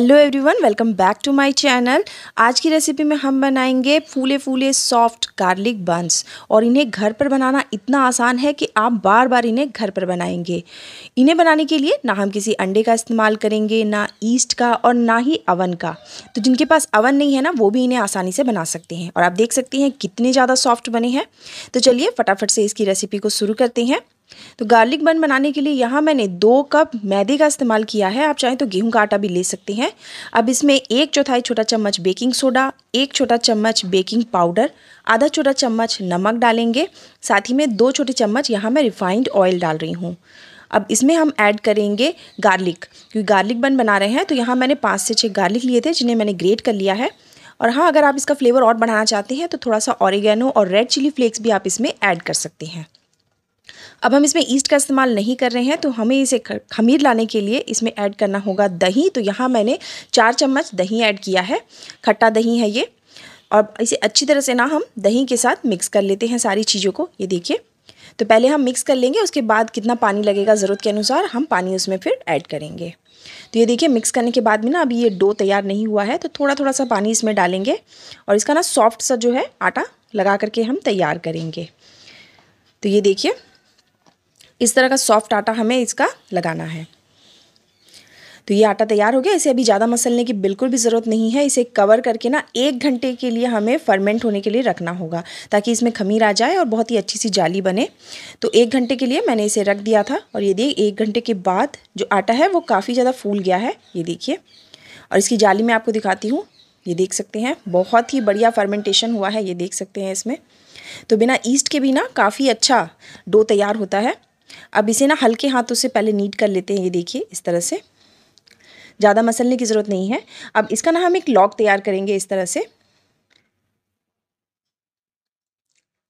hello everyone welcome back to my channel आज की recipe में हम बनाएंगे फूले फूले सॉफ्ट गार्लिक बंस और इन्हें घर पर बनाना इतना आसान है कि आप बार बार इन्हें घर पर बनाएंगे इन्हें बनाने के लिए ना हम किसी अंडे का इस्तेमाल करेंगे ना ईस्ट का और ना ही अवन का तो जिनके पास अवन नहीं है ना वो भी इन्हें आसानी से बना सकते हैं और आप देख सकते हैं कितने ज़्यादा सॉफ्ट बने हैं तो चलिए फटाफट से इसकी रेसिपी को शुरू करते हैं तो गार्लिक बन बनाने के लिए यहाँ मैंने दो कप मैदे का इस्तेमाल किया है आप चाहें तो गेहूं का आटा भी ले सकते हैं अब इसमें एक चौथाई छोटा चम्मच बेकिंग सोडा एक छोटा चम्मच बेकिंग पाउडर आधा छोटा चम्मच नमक डालेंगे साथ ही में दो छोटे चम्मच यहाँ मैं रिफाइंड ऑयल डाल रही हूँ अब इसमें हम ऐड करेंगे गार्लिक क्योंकि गार्लिक बन बना रहे हैं तो यहाँ मैंने पाँच से छः गार्लिक लिए थे जिन्हें मैंने ग्रेट कर लिया है और हाँ अगर आप इसका फ्लेवर और बढ़ाना चाहते हैं तो थोड़ा सा ऑरिगेनो और रेड चिली फ्लेक्स भी आप इसमें ऐड कर सकते हैं अब हम इसमें ईस्ट का इस्तेमाल नहीं कर रहे हैं तो हमें इसे खमीर लाने के लिए इसमें ऐड करना होगा दही तो यहाँ मैंने चार चम्मच दही ऐड किया है खट्टा दही है ये और इसे अच्छी तरह से ना हम दही के साथ मिक्स कर लेते हैं सारी चीज़ों को ये देखिए तो पहले हम मिक्स कर लेंगे उसके बाद कितना पानी लगेगा ज़रूरत के अनुसार हम पानी उसमें फिर ऐड करेंगे तो ये देखिए मिक्स करने के बाद में ना अभी ये डो तैयार नहीं हुआ है तो थोड़ा थोड़ा सा पानी इसमें डालेंगे और इसका ना सॉफ्ट सा जो है आटा लगा करके हम तैयार करेंगे तो ये देखिए इस तरह का सॉफ्ट आटा हमें इसका लगाना है तो ये आटा तैयार हो गया इसे अभी ज़्यादा मसलने की बिल्कुल भी ज़रूरत नहीं है इसे कवर करके ना एक घंटे के लिए हमें फर्मेंट होने के लिए रखना होगा ताकि इसमें खमीर आ जाए और बहुत ही अच्छी सी जाली बने तो एक घंटे के लिए मैंने इसे रख दिया था और ये देखिए एक घंटे के बाद जो आटा है वो काफ़ी ज़्यादा फूल गया है ये देखिए और इसकी जाली मैं आपको दिखाती हूँ ये देख सकते हैं बहुत ही बढ़िया फर्मेंटेशन हुआ है ये देख सकते हैं इसमें तो बिना ईस्ट के भी ना काफ़ी अच्छा डो तैयार होता है अब इसे ना हल्के हाथों से पहले नीट कर लेते हैं ये देखिए इस तरह से ज़्यादा मसलने की ज़रूरत नहीं है अब इसका ना हम एक लॉक तैयार करेंगे इस तरह से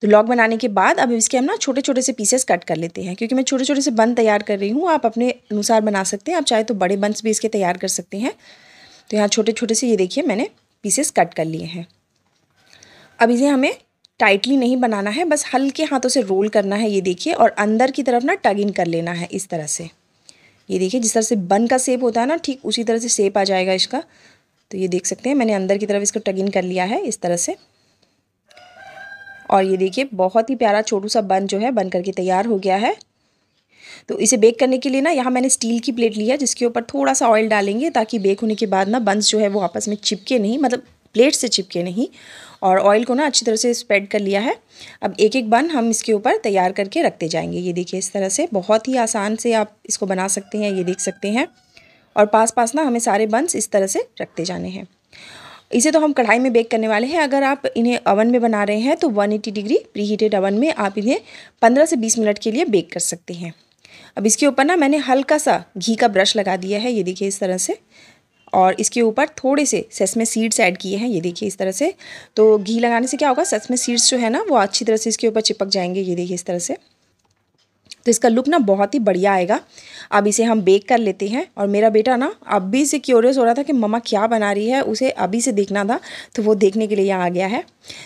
तो लॉक बनाने के बाद अब इसके हम ना छोटे छोटे से पीसेस कट कर लेते हैं क्योंकि मैं छोटे छोटे से बन तैयार कर रही हूँ आप अपने अनुसार बना सकते हैं आप चाहे तो बड़े बंस भी इसके तैयार कर सकते हैं तो यहाँ छोटे छोटे से ये देखिए मैंने पीसेस कट कर लिए हैं अब इसे हमें टाइटली नहीं बनाना है बस हल्के हाथों से रोल करना है ये देखिए और अंदर की तरफ ना टग इन कर लेना है इस तरह से ये देखिए जिस तरह से बन का सेप होता है ना ठीक उसी तरह से सेप आ जाएगा इसका तो ये देख सकते हैं मैंने अंदर की तरफ इसको टग इन कर लिया है इस तरह से और ये देखिए बहुत ही प्यारा छोटू सा बन जो है बन करके तैयार हो गया है तो इसे बेक करने के लिए ना यहाँ मैंने स्टील की प्लेट ली है जिसके ऊपर थोड़ा सा ऑयल डालेंगे ताकि बेक होने के बाद ना बंस जो है वो आपस में चिपके नहीं मतलब प्लेट से चिपके नहीं और ऑयल को ना अच्छी तरह से स्प्रेड कर लिया है अब एक एक बन हम इसके ऊपर तैयार करके रखते जाएंगे ये देखिए इस तरह से बहुत ही आसान से आप इसको बना सकते हैं ये देख सकते हैं और पास पास ना हमें सारे बंस इस तरह से रखते जाने हैं इसे तो हम कढ़ाई में बेक करने वाले हैं अगर आप इन्हें ओवन में बना रहे हैं तो 180 डिग्री प्री हीटेड ओवन में आप इन्हें 15 से 20 मिनट के लिए बेक कर सकते हैं अब इसके ऊपर ना मैंने हल्का सा घी का ब्रश लगा दिया है ये देखिए इस तरह से और इसके ऊपर थोड़े से सेसमे सीड्स ऐड किए हैं ये देखिए इस तरह से तो घी लगाने से क्या होगा सेसमे सीड्स जो है ना वो अच्छी तरह से इसके ऊपर चिपक जाएंगे ये देखिए इस तरह से तो इसका लुक ना बहुत ही बढ़िया आएगा अब इसे हम बेक कर लेते हैं और मेरा बेटा ना अभी से क्यूरियस हो रहा था कि मम्मा क्या बना रही है उसे अभी से देखना था तो वो देखने के लिए यहाँ आ गया है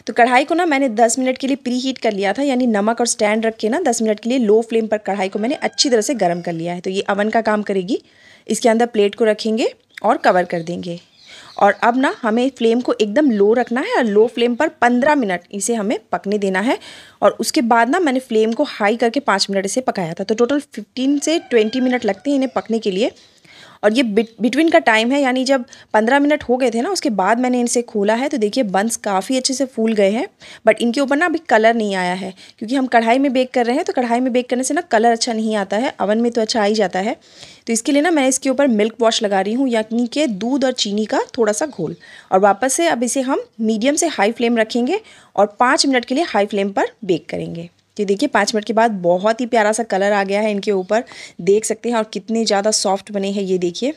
तो कढ़ाई को ना मैंने 10 मिनट के लिए प्री हीट कर लिया था यानी नमक और स्टैंड रख के ना 10 मिनट के लिए लो फ्लेम पर कढ़ाई को मैंने अच्छी तरह से गर्म कर लिया है तो ये अवन का काम करेगी इसके अंदर प्लेट को रखेंगे और कवर कर देंगे और अब ना हमें फ्लेम को एकदम लो रखना है और लो फ्लेम पर पंद्रह मिनट इसे हमें पकने देना है और उसके बाद ना मैंने फ्लेम को हाई करके पाँच मिनट इसे पकाया था तो टोटल फिफ्टीन से ट्वेंटी मिनट लगते हैं इन्हें पकने के लिए और ये बिटवीन का टाइम है यानी जब पंद्रह मिनट हो गए थे ना उसके बाद मैंने इनसे खोला है तो देखिए बंस काफ़ी अच्छे से फूल गए हैं बट इनके ऊपर ना अभी कलर नहीं आया है क्योंकि हम कढ़ाई में बेक कर रहे हैं तो कढ़ाई में बेक करने से ना कलर अच्छा नहीं आता है अवन में तो अच्छा आ ही जाता है तो इसके लिए ना मैं इसके ऊपर मिल्क वॉश लगा रही हूँ यानी कि दूध और चीनी का थोड़ा सा घोल और वापस से अब इसे हम मीडियम से हाई फ्लेम रखेंगे और पाँच मिनट के लिए हाई फ्लेम पर बेक करेंगे ये देखिए पाँच मिनट के बाद बहुत ही प्यारा सा कलर आ गया है इनके ऊपर देख सकते हैं और कितने ज़्यादा सॉफ्ट बने हैं ये देखिए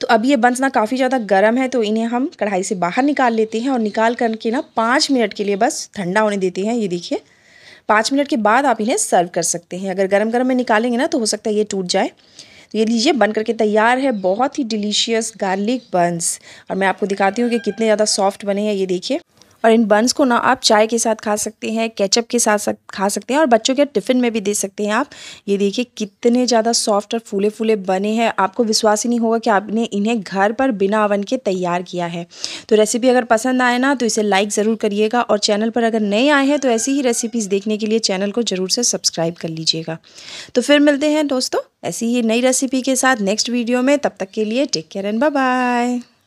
तो अब ये बंस ना काफ़ी ज़्यादा गर्म है तो इन्हें हम कढ़ाई से बाहर निकाल लेते हैं और निकाल करके ना पाँच मिनट के लिए बस ठंडा होने देते हैं ये देखिए पाँच मिनट के बाद आप इन्हें सर्व कर सकते हैं अगर गर्म गर्म में निकालेंगे ना तो हो सकता है ये टूट जाए तो ये लीजिए बन करके तैयार है बहुत ही डिलीशियस गार्लिक बंस और मैं आपको दिखाती हूँ कि कितने ज़्यादा सॉफ्ट बने हैं ये देखिए और इन बन्स को ना आप चाय के साथ खा सकते हैं केचप के साथ सक, खा सकते हैं और बच्चों के टिफ़िन में भी दे सकते हैं आप ये देखिए कितने ज़्यादा सॉफ्ट और फूले फूले बने हैं आपको विश्वास ही नहीं होगा कि आपने इन्हें घर पर बिना अवन के तैयार किया है तो रेसिपी अगर पसंद आए ना तो इसे लाइक ज़रूर करिएगा और चैनल पर अगर नए आए हैं तो ऐसी ही रेसिपीज़ देखने के लिए चैनल को ज़रूर से सब्सक्राइब कर लीजिएगा तो फिर मिलते हैं दोस्तों ऐसी ही नई रेसिपी के साथ नेक्स्ट वीडियो में तब तक के लिए टेक केयर एंड बाय